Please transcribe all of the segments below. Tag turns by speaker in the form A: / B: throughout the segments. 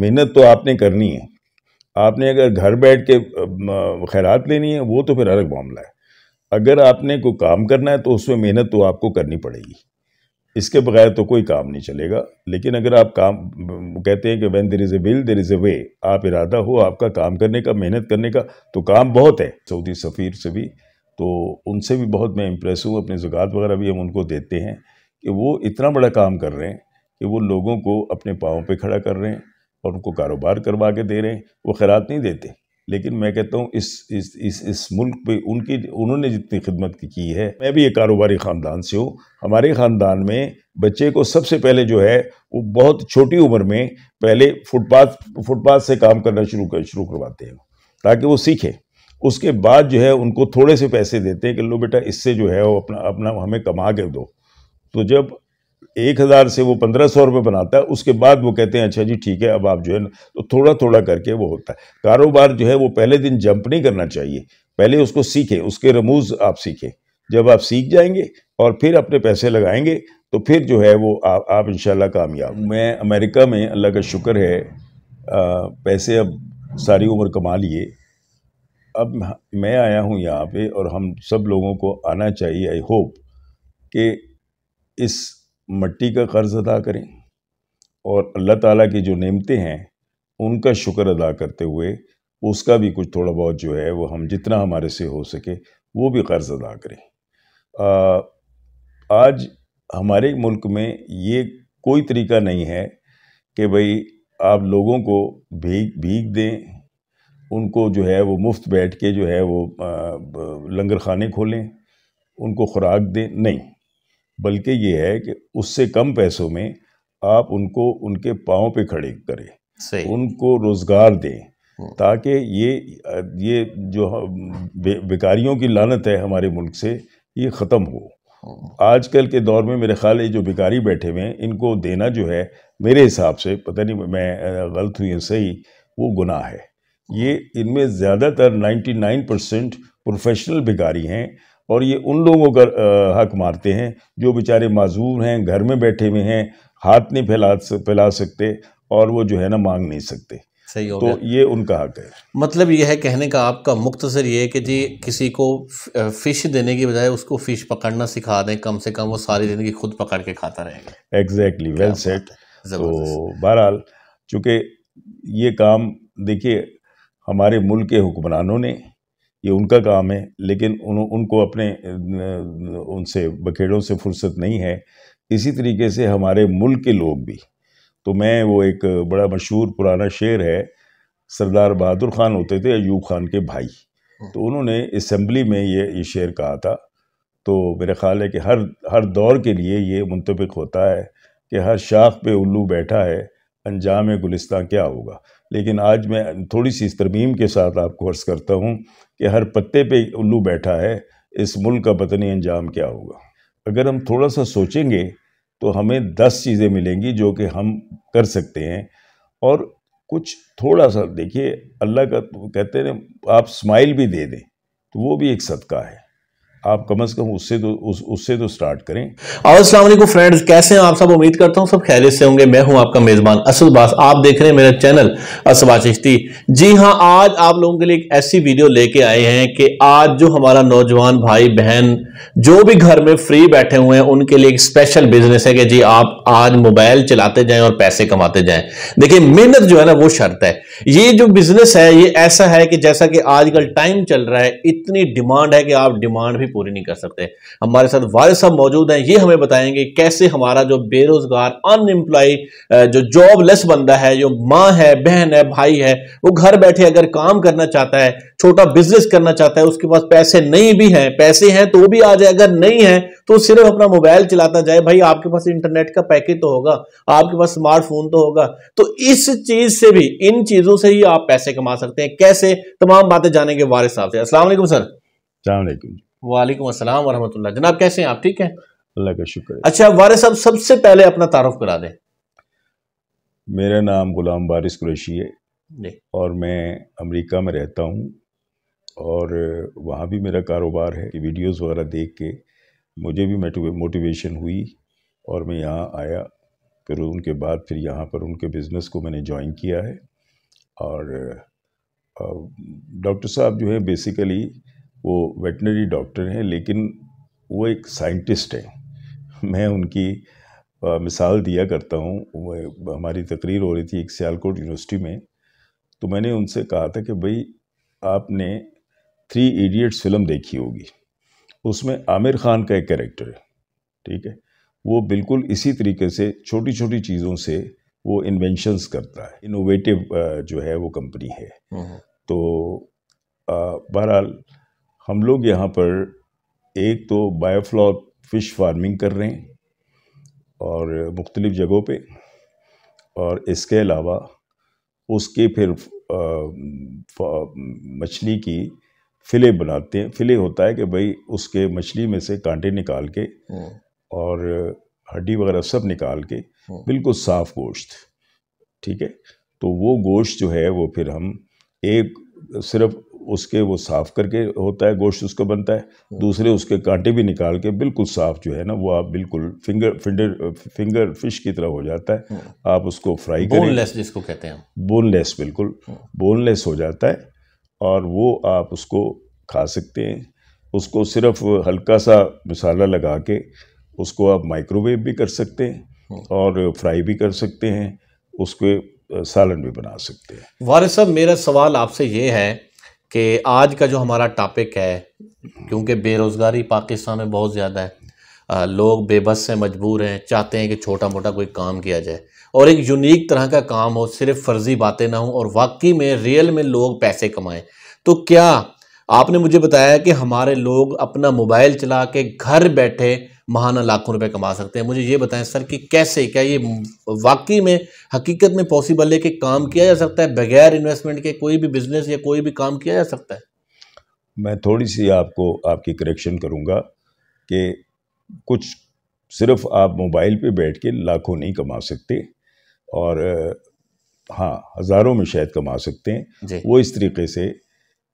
A: मेहनत तो आपने करनी है आपने अगर घर बैठ के खैरात लेनी है वो तो फिर अलग मामला है अगर आपने कोई काम करना है तो उसमें मेहनत तो आपको करनी पड़ेगी इसके बगैर तो कोई काम नहीं चलेगा लेकिन अगर आप काम कहते हैं कि when there is a will there is a way आप इरादा हो आपका काम करने का मेहनत करने का तो काम बहुत है सऊदी सफ़ीर से भी तो उनसे भी बहुत मैं इम्प्रेस हूँ अपने जुग़ात वगैरह भी हम उनको देते हैं कि वो इतना बड़ा काम कर रहे हैं कि वो लोगों को अपने पाँव पर खड़ा कर रहे हैं और उनको कारोबार करवा के दे रहे हैं वो खैरात नहीं देते लेकिन मैं कहता हूँ इस इस इस इस मुल्क पे उनकी उन्होंने जितनी खिदमत की है मैं भी एक कारोबारी ख़ानदान से हूँ हमारे ख़ानदान में बच्चे को सबसे पहले जो है वो बहुत छोटी उम्र में पहले फुटपाथ फुटपाथ से काम करना शुरू कर शुरू करवाते हैं ताकि वो सीखे उसके बाद जो है उनको थोड़े से पैसे देते हैं कि लो बेटा इससे जो है वो अपना अपना हमें कमा के दो तो जब एक हज़ार से वो पंद्रह सौ रुपये बनाता है उसके बाद वो कहते हैं अच्छा जी ठीक है अब आप जो है ना तो थोड़ा थोड़ा करके वो होता है कारोबार जो है वो पहले दिन जंप नहीं करना चाहिए पहले उसको सीखें उसके रमूज आप सीखें जब आप सीख जाएंगे और फिर अपने पैसे लगाएंगे तो फिर जो है वो आ, आप इन कामयाब मैं अमेरिका में अल्लाह का शुक्र है आ, पैसे अब सारी उम्र कमा लिए अब मैं आया हूँ यहाँ पे और हम सब लोगों को आना चाहिए आई होप कि इस मट्टी का कर्ज़ अदा करें और अल्लाह ताला की जो नेमतें हैं उनका शुक्र अदा करते हुए उसका भी कुछ थोड़ा बहुत जो है वो हम जितना हमारे से हो सके वो भी कर्ज़ अदा करें आ, आज हमारे मुल्क में ये कोई तरीका नहीं है कि भाई आप लोगों को भीग भीग दें उनको जो है वो मुफ्त बैठ के जो है वो लंगर खाने खोलें उनको खुराक दें नहीं बल्कि ये है कि उससे कम पैसों में आप उनको उनके पाँव पे खड़े करें उनको रोज़गार दें हम्म। ताकि ये ये जो बेकारियों की लानत है हमारे मुल्क से ये ख़त्म हो हम्म। आजकल के दौर में मेरे ख्याल ये जो भिकारी बैठे हुए हैं इनको देना जो है मेरे हिसाब से पता नहीं मैं गलत हुई सही वो गुनाह है ये इनमें ज़्यादातर 99 परसेंट प्रोफेशनल भिकारी हैं और ये उन लोगों का हक मारते हैं जो बेचारे माजूर हैं घर में बैठे हुए हैं हाथ नहीं फैला फैला सकते और वो जो है ना मांग नहीं सकते सही हो तो ये उनका हक है मतलब यह है कहने का आपका
B: मुख्तसर ये है कि जी किसी को फ़िश देने की बजाय उसको फ़िश पकड़ना सिखा दें कम से कम वो सारी ज़िंदगी खुद पकड़ के खाता रहेगा
A: एग्जैक्टली वेल सेट तो बहरहाल चूँकि ये काम देखिए हमारे मुल्क के हुक्मरानों ने ये उनका काम है लेकिन उन, उनको अपने उनसे बखेड़ों से फुर्सत नहीं है इसी तरीके से हमारे मुल्क के लोग भी तो मैं वो एक बड़ा मशहूर पुराना शेर है सरदार बहादुर खान होते थे अयूब खान के भाई तो उन्होंने इसम्बली में ये ये शेर कहा था तो मेरे ख्याल है कि हर हर दौर के लिए ये मुंतबिक होता है कि हर शाख पे उल्लू बैठा है अंजाम गुलिस्तान क्या होगा लेकिन आज मैं थोड़ी सी इस तरमीम के साथ आपको अर्ज़ करता हूँ कि हर पत्ते पे उल्लू बैठा है इस मुल्क का पतनी अंजाम क्या होगा अगर हम थोड़ा सा सोचेंगे तो हमें दस चीज़ें मिलेंगी जो कि हम कर सकते हैं और कुछ थोड़ा सा देखिए अल्लाह का कहते हैं आप स्माइल भी दे दें तो वो भी एक सदका है आप कम अज़ कम उससे तो उस उससे तो स्टार्ट करें
B: और असलम फ्रेंड्स कैसे हैं आप सब उम्मीद करता हूं सब खैरियत से होंगे मैं हूं आपका मेज़बान असल बास आप देख रहे हैं मेरा चैनल असबा चिश्ती जी हां आज आप लोगों के लिए एक ऐसी वीडियो लेके आए हैं कि आज जो हमारा नौजवान भाई बहन जो भी घर में फ्री बैठे हुए हैं उनके लिए एक स्पेशल बिजनेस है कि जी आप आज मोबाइल चलाते जाएं और पैसे कमाते जाएं देखिए मेहनत जो है ना वो शर्त है ये जो बिजनेस है ये ऐसा है कि जैसा कि आजकल टाइम चल रहा है इतनी डिमांड है कि आप डिमांड भी पूरी नहीं कर सकते हमारे साथ वारिस साहब मौजूद हैं ये हमें बताएंगे कैसे हमारा जो बेरोजगार अनएम्प्लॉय जो जॉबलेस बंदा है जो माँ है बहन है भाई है वो घर बैठे अगर काम करना चाहता है छोटा बिजनेस करना चाहता है उसके पास पैसे नहीं भी हैं पैसे हैं तो भी आ जाए अगर नहीं है तो सिर्फ अपना मोबाइल चलाता जाए भाई आपके पास इंटरनेट का पैकेज तो होगा आपके पास स्मार्टफोन तो होगा तो इस चीज से भी इन चीजों से ही आप पैसे कमा सकते हैं कैसे तमाम बातें जानेंगे वारिस साहब से असला सर सलामकुम वालेकुम अस्सलाम वरहमतुल्ला जनाब कैसे हैं आप ठीक है अल्लाह का शुक्र अच्छा वारिस साहब सबसे पहले अपना तारफ़ करा दें
A: मेरा नाम ग़ुलाम वारिस कुरैशी है और मैं अमेरिका में रहता हूँ और वहाँ भी मेरा कारोबार है कि वीडियोस वगैरह देख के मुझे भी मोटिवेशन हुई और मैं यहाँ आया फिर उनके बाद फिर यहाँ पर उनके बिज़नेस को मैंने ज्वाइन किया है और डॉक्टर साहब जो है बेसिकली वो वेटनरी डॉक्टर हैं लेकिन वो एक साइंटिस्ट हैं मैं उनकी आ, मिसाल दिया करता हूँ हमारी तकरीर हो रही थी एक सियालकोट यूनिवर्सिटी में तो मैंने उनसे कहा था कि भाई आपने थ्री इडियट्स फिल्म देखी होगी उसमें आमिर खान का एक कैरेक्टर है ठीक है वो बिल्कुल इसी तरीके से छोटी छोटी चीज़ों से वो इन्वेंशंस करता है इनोवेटिव जो है वो कंपनी है हम्म। तो बहरहाल हम लोग यहाँ पर एक तो बायोफ्लॉक फ़िश फार्मिंग कर रहे हैं और मुख्तलिफ़ जगहों पे और इसके अलावा उसके फिर मछली की फ़िले बनाते हैं फ़िले होता है कि भाई उसके मछली में से कांटे निकाल के हम्म। और हड्डी वगैरह सब निकाल के हम्म। बिल्कुल साफ़ गोश्त ठीक है तो वो गोश्त जो है वो फिर हम एक सिर्फ उसके वो साफ़ करके होता है गोश्त उसका बनता है हम्म। दूसरे उसके कांटे भी निकाल के बिल्कुल साफ़ जो है ना वो आप बिल्कुल फिंगर फिंगर फिंगर फिश की तरह हो जाता है हम्म। आप उसको फ्राई करें बोनलेस जिसको कहते हैं बोनलेस बिल्कुल हम्म। बोनलेस हो जाता है और वो आप उसको खा सकते हैं उसको सिर्फ हल्का सा मसाला लगा के उसको आप माइक्रोवेव भी कर सकते हैं और फ्राई भी कर सकते हैं उसके सालन भी बना सकते
B: हैं वारिस साहब मेरा सवाल आपसे ये है कि आज का जो हमारा टॉपिक है क्योंकि बेरोज़गारी पाकिस्तान में बहुत ज़्यादा है आ, लोग बेबस से मजबूर हैं चाहते हैं कि छोटा मोटा कोई काम किया जाए और एक यूनिक तरह का काम हो सिर्फ फर्जी बातें ना हो और वाकई में रियल में लोग पैसे कमाएं तो क्या आपने मुझे बताया कि हमारे लोग अपना मोबाइल चला के घर बैठे महाना लाखों रुपए कमा सकते हैं मुझे ये बताएं सर कि कैसे क्या ये वाकई में हकीकत में पॉसिबल है कि काम किया जा सकता है बगैर इन्वेस्टमेंट के कोई भी बिजनेस या कोई भी काम किया जा सकता है
A: मैं थोड़ी सी आपको आपकी करेक्शन करूँगा कि कुछ सिर्फ आप मोबाइल पे बैठ के लाखों नहीं कमा सकते और हाँ हज़ारों में शायद कमा सकते हैं वो इस तरीके से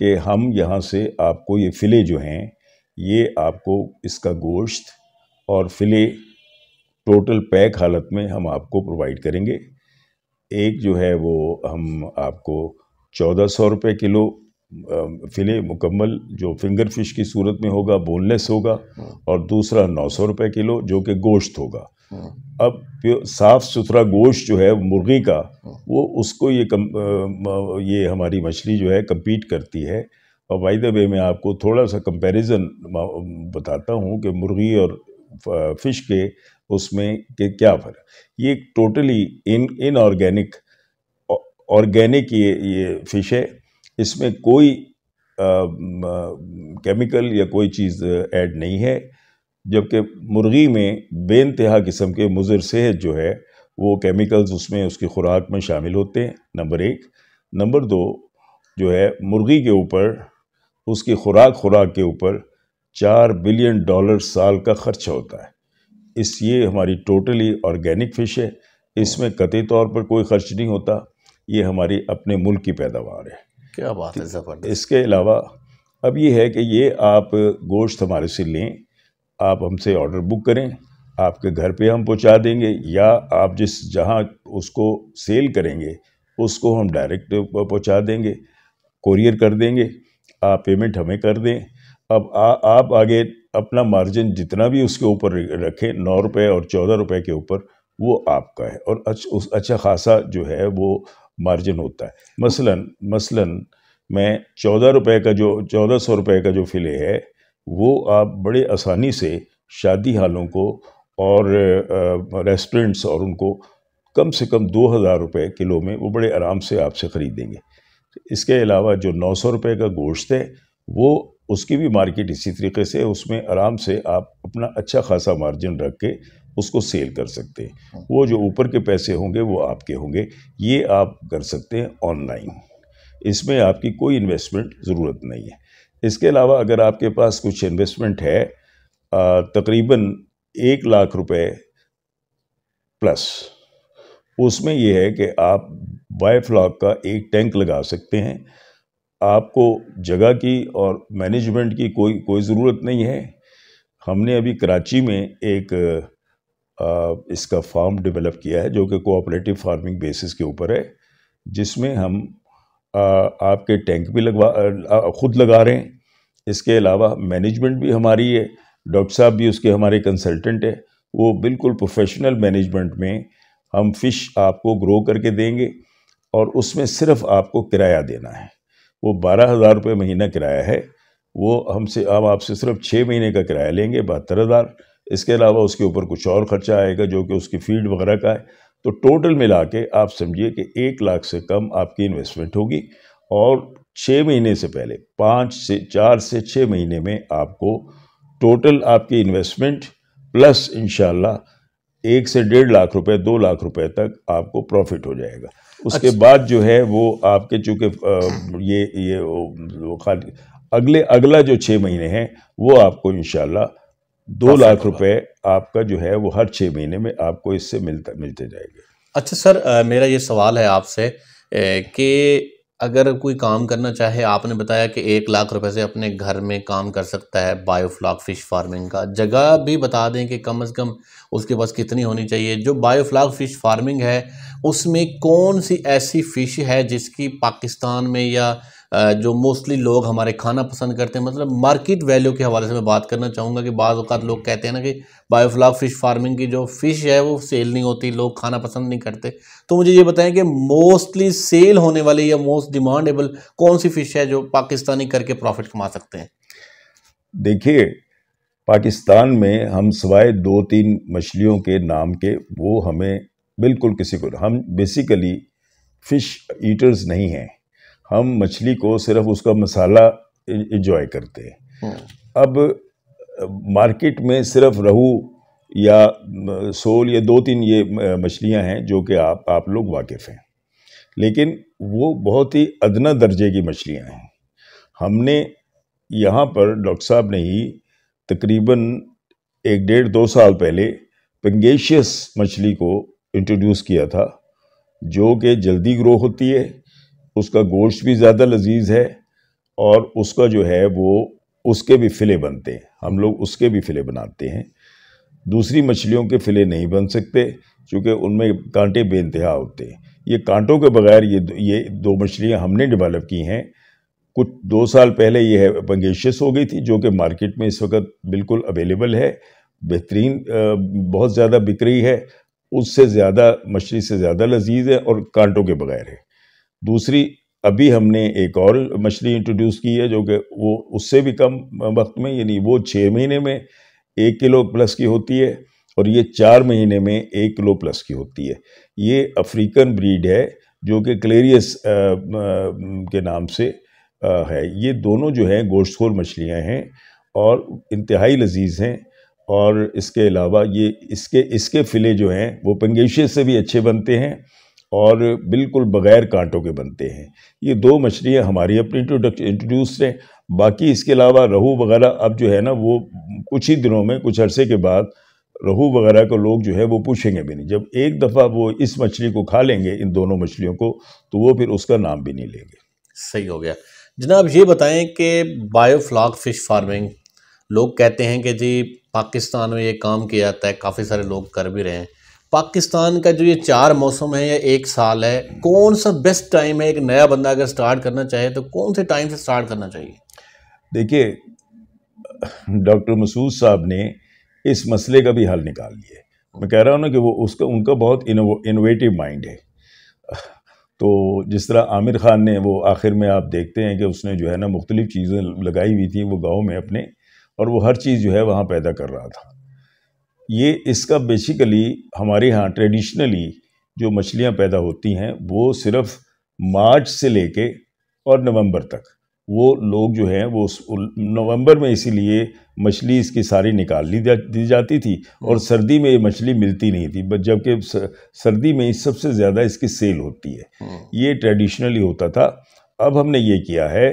A: कि हम यहाँ से आपको ये फ़िले जो हैं ये आपको इसका गोश्त और फिले टोटल पैक हालत में हम आपको प्रोवाइड करेंगे एक जो है वो हम आपको चौदह सौ रुपये किलो फिले मुकम्मल जो फिंगर फिश की सूरत में होगा बोनलेस होगा और दूसरा नौ सौ रुपये किलो जो कि गोश्त होगा अब साफ़ सुथरा गोश्त जो है मुर्गी का वो उसको ये कम ये हमारी मछली जो है कम्पीट करती है और वायदे द वे मैं आपको थोड़ा सा कंपैरिजन बताता हूँ कि मुर्गी और फिश के उसमें के क्या फर्क ये टोटली इन इनऑर्गेनिक ऑर्गेनिक ये ये फिश है इसमें कोई केमिकल या कोई चीज़ ऐड नहीं है जबकि मुर्गी में बेानतहा किस्म के मुजर सेहत जो है वो केमिकल्स उसमें उसकी खुराक में शामिल होते हैं नंबर एक नंबर दो जो है मुर्गी के ऊपर उसकी खुराक खुराक के ऊपर चार बिलियन डॉलर साल का खर्च होता है इस ये हमारी टोटली ऑर्गेनिक फिश है इसमें कतई तौर पर कोई खर्च नहीं होता ये हमारी अपने मुल्क की पैदावार है क्या बात है ज़बरदस्त इसके अलावा अब ये है कि ये आप गोश्त हमारे से लें आप हमसे ऑर्डर बुक करें आपके घर पे हम पहुंचा देंगे या आप जिस जहां उसको सेल करेंगे उसको हम डायरेक्ट पहुंचा देंगे कोरियर कर देंगे आप पेमेंट हमें कर दें अब आ, आप आगे अपना मार्जिन जितना भी उसके ऊपर रखें नौ रुपये और चौदह रुपये के ऊपर वो आपका है और अच, उस अच्छा खासा जो है वो मार्जिन होता है मसलन मसलन मैं चौदह रुपये का जो चौदह सौ रुपये का जो फ़िले है वो आप बड़े आसानी से शादी हालों को और रेस्टोरेंट्स और उनको कम से कम दो हज़ार रुपये किलो में वो बड़े आराम से आपसे ख़रीदेंगे इसके अलावा जो नौ सौ रुपये का गोश्त है वो उसकी भी मार्केट इसी तरीके से उसमें आराम से आप अपना अच्छा खासा मार्जिन रख के उसको सेल कर सकते हैं हाँ। वो जो ऊपर के पैसे होंगे वो आपके होंगे ये आप कर सकते हैं ऑनलाइन इसमें आपकी कोई इन्वेस्टमेंट ज़रूरत नहीं है इसके अलावा अगर आपके पास कुछ इन्वेस्टमेंट है तकरीबन एक लाख रुपए प्लस उसमें यह है कि आप बायफ्लॉक का एक टैंक लगा सकते हैं आपको जगह की और मैनेजमेंट की कोई कोई ज़रूरत नहीं है हमने अभी कराची में एक आ, इसका फार्म डेवलप किया है जो कि कोऑपरेटिव फार्मिंग बेसिस के ऊपर है जिसमें हम आ, आपके टैंक भी लगवा खुद लगा रहे हैं इसके अलावा मैनेजमेंट भी हमारी है डॉक्टर साहब भी उसके हमारे कंसल्टेंट है वो बिल्कुल प्रोफेशनल मैनेजमेंट में हम फिश आपको ग्रो करके देंगे और उसमें सिर्फ आपको किराया देना है वो बारह हज़ार रुपये महीना किराया है वो हमसे अब आपसे सिर्फ छः महीने का किराया लेंगे बहत्तर हज़ार इसके अलावा उसके ऊपर कुछ और ख़र्चा आएगा जो कि उसकी फील्ड वगैरह का है तो टोटल मिला के आप समझिए कि एक लाख से कम आपकी इन्वेस्टमेंट होगी और छः महीने से पहले पाँच से चार से छः महीने में आपको टोटल आपकी इन्वेस्टमेंट प्लस इन एक से डेढ़ लाख रुपए दो लाख रुपए तक आपको प्रॉफिट हो जाएगा उसके अच्छा। बाद जो है वो आपके चूँकि ये ये वो खाली अगले अगला जो छः महीने हैं वो आपको इन दो लाख रुपए आपका जो है वो हर छः महीने में आपको इससे मिलता मिलते जाएंगे अच्छा सर आ, मेरा ये सवाल
B: है आपसे कि अगर कोई काम करना चाहे आपने बताया कि एक लाख रुपए से अपने घर में काम कर सकता है बायोफ्लॉक फ़िश फार्मिंग का जगह भी बता दें कि कम से कम उसके पास कितनी होनी चाहिए जो बायोफ्लाक फ़िश फार्मिंग है उसमें कौन सी ऐसी फ़िश है जिसकी पाकिस्तान में या जो मोस्टली लोग हमारे खाना पसंद करते हैं मतलब मार्केट वैल्यू के हवाले से मैं बात करना चाहूँगा कि बाज़ अवत लोग कहते हैं ना कि बायोफ्लाक फ़िश फार्मिंग की जो फ़िश है वो सेल नहीं होती लोग खाना पसंद नहीं करते तो मुझे ये बताएं कि मोस्टली सेल होने वाली या मोस्ट डिमांडेबल कौन सी फ़िश है जो पाकिस्तानी करके प्रॉफिट कमा सकते हैं
A: देखिए पाकिस्तान में हम सवाए दो तीन मछलियों के नाम के वो हमें बिल्कुल किसी को हम बेसिकली फ़िश ईटर्स नहीं हैं हम मछली को सिर्फ उसका मसाला इंजॉय करते हैं हम्म। अब मार्केट में सिर्फ रहू या सोल या दो तीन ये मछलियां हैं जो कि आप आप लोग वाकिफ़ हैं लेकिन वो बहुत ही अदना दर्जे की मछलियां हैं हमने यहाँ पर डॉक्टर साहब ने ही तकरीबन एक डेढ़ दो साल पहले पंगेशियस मछली को इंट्रोड्यूस किया था जो कि जल्दी ग्रो होती है उसका गोश्त भी ज़्यादा लजीज है और उसका जो है वो उसके भी फ़िले बनते हैं हम लोग उसके भी फ़िले बनाते हैं दूसरी मछलियों के फ़िले नहीं बन सकते क्योंकि उनमें कांटे बेानतहा होते हैं ये कांटों के बगैर ये ये दो मछलियाँ हमने डेवलप की हैं कुछ दो साल पहले ये है पंगेशियस हो गई थी जो कि मार्केट में इस वक्त बिल्कुल अवेलेबल है बेहतरीन बहुत ज़्यादा बिक रही है उससे ज़्यादा मछली से ज़्यादा लजीज है और कांटों के बगैर है दूसरी अभी हमने एक और मछली इंट्रोड्यूस की है जो कि वो उससे भी कम वक्त में यानी वो छः महीने में एक किलो प्लस की होती है और ये चार महीने में एक किलो प्लस की होती है ये अफ्रीकन ब्रीड है जो कि क्लेरियस के नाम से है ये दोनों जो हैं गोश्तखोर मछलियाँ हैं और इंतहाई लजीज़ हैं और इसके अलावा ये इसके इसके फ़िले जो हैं वो पंगेशिय से भी अच्छे बनते हैं और बिल्कुल बग़ैर कांटों के बनते हैं ये दो मछलियाँ हमारी अपनी इंट्रोड्यूस हैं बाकी इसके अलावा रहू वगैरह अब जो है ना वो कुछ ही दिनों में कुछ अरसे के बाद रहू वगैरह को लोग जो है वो पूछेंगे भी नहीं जब एक दफ़ा वो इस मछली को खा लेंगे इन दोनों मछलियों को तो वो फिर उसका नाम भी नहीं लेंगे सही हो गया जनाब ये बताएं कि
B: बायोफ्लॉक फ़िश फार्मिंग लोग कहते हैं कि जी पाकिस्तान में ये काम किया जाता है काफ़ी सारे लोग कर भी रहे हैं पाकिस्तान का जो ये चार मौसम है या एक साल है कौन सा बेस्ट टाइम है एक नया बंदा अगर स्टार्ट करना चाहे तो कौन से टाइम से स्टार्ट करना चाहिए
A: देखिए डॉक्टर मसूद साहब ने इस मसले का भी हल निकाल लिया मैं कह रहा हूँ ना कि वो उसका उनका बहुत इनोवेटिव माइंड है तो जिस तरह आमिर ख़ान ने वो आखिर में आप देखते हैं कि उसने जो है ना मुख्तलिफ़ चीज़ें लगाई हुई थी वो गाँव में अपने और वो हर चीज़ जो है वहाँ पैदा कर रहा था ये इसका बेसिकली हमारे यहाँ ट्रेडिशनली जो मछलियाँ पैदा होती हैं वो सिर्फ मार्च से लेके और नवंबर तक वो लोग जो हैं वो नवंबर में इसीलिए मछली इसकी सारी निकाल ली दी जाती थी और हम्म। सर्दी में ये मछली मिलती नहीं थी जबकि सर्दी में सबसे ज़्यादा इसकी सेल होती है हम्म। ये ट्रेडिशनली होता था अब हमने ये किया है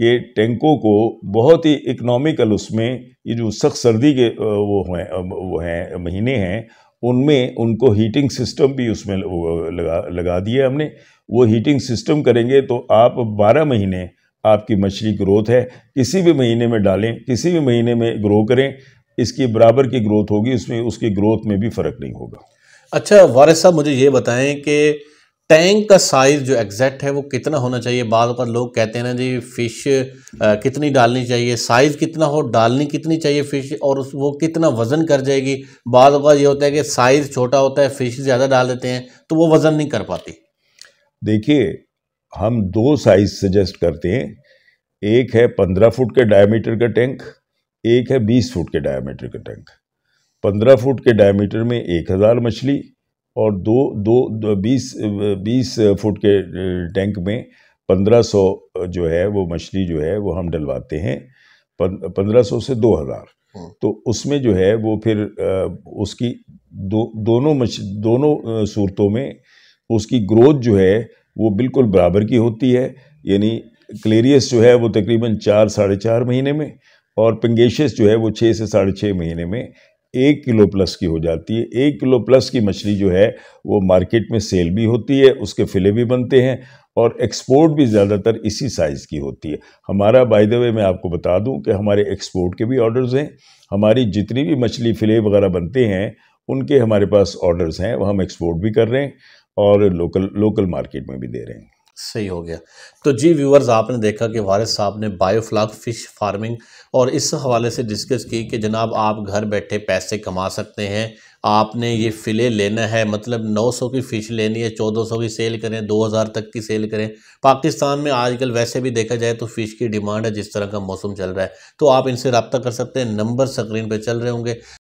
A: के टैंकों को बहुत ही इकोनॉमिकल उसमें ये जो सख्त सर्दी के वो हैं वो हैं महीने हैं उनमें उनको हीटिंग सिस्टम भी उसमें लगा लगा दिया हमने वो हीटिंग सिस्टम करेंगे तो आप 12 महीने आपकी मछली ग्रोथ है किसी भी महीने में डालें किसी भी महीने में ग्रो करें इसकी बराबर की ग्रोथ होगी उसमें उसकी ग्रोथ में भी फ़र्क नहीं होगा
B: अच्छा वारिस साहब मुझे ये बताएं कि टैंक का साइज़ जो एग्जैक्ट है वो कितना होना चाहिए बाद पर लोग कहते हैं ना जी फ़िश कितनी डालनी चाहिए साइज़ कितना हो डालनी कितनी चाहिए फ़िश और उस वो कितना वज़न कर जाएगी बाद अब ये होता है कि साइज़ छोटा होता है फ़िश ज़्यादा डाल देते हैं तो वो वज़न नहीं कर पाती
A: देखिए हम दो साइज़ सजेस्ट करते हैं एक है पंद्रह फुट के डायमीटर का टैंक एक है बीस फुट के डायमीटर का टैंक पंद्रह फुट के डायमीटर में एक हज़ार मछली और दो दो, बीस बीस फुट के टैंक में पंद्रह सौ जो है वो मछली जो है वो हम डलवाते हैं पंद्रह सौ से दो हज़ार हम्म। तो उसमें जो है वो फिर उसकी दो दोनों मछ दोनों सूरतों में उसकी ग्रोथ जो है वो बिल्कुल बराबर की होती है यानी क्लेरियस जो है वो तकरीबन चार साढ़े चार महीने में और पंगेशियस जो है वो छः से साढ़े छः महीने में एक किलो प्लस की हो जाती है एक किलो प्लस की मछली जो है वो मार्केट में सेल भी होती है उसके फिले भी बनते हैं और एक्सपोर्ट भी ज़्यादातर इसी साइज़ की होती है हमारा बाय द वे मैं आपको बता दूं कि हमारे एक्सपोर्ट के भी ऑर्डर्स हैं हमारी जितनी भी मछली फिले वगैरह बनते हैं उनके हमारे पास ऑर्डर्स हैं वह हम एक्सपोर्ट भी कर रहे हैं और लोकल लोकल मार्केट में भी दे रहे हैं सही हो गया तो जी व्यूवर्स आपने देखा कि वारिस साहब ने बायोफ्लाक
B: फ़िश फार्मिंग और इस हवाले से डिस्कस की कि जनाब आप घर बैठे पैसे कमा सकते हैं आपने ये फ़िले लेना है मतलब 900 की फ़िश लेनी है 1400 की सेल करें 2000 तक की सेल करें पाकिस्तान में आजकल वैसे भी देखा जाए तो फ़िश की डिमांड है जिस तरह का मौसम चल रहा है तो आप इनसे रबता कर सकते हैं नंबर स्क्रीन पर चल रहे होंगे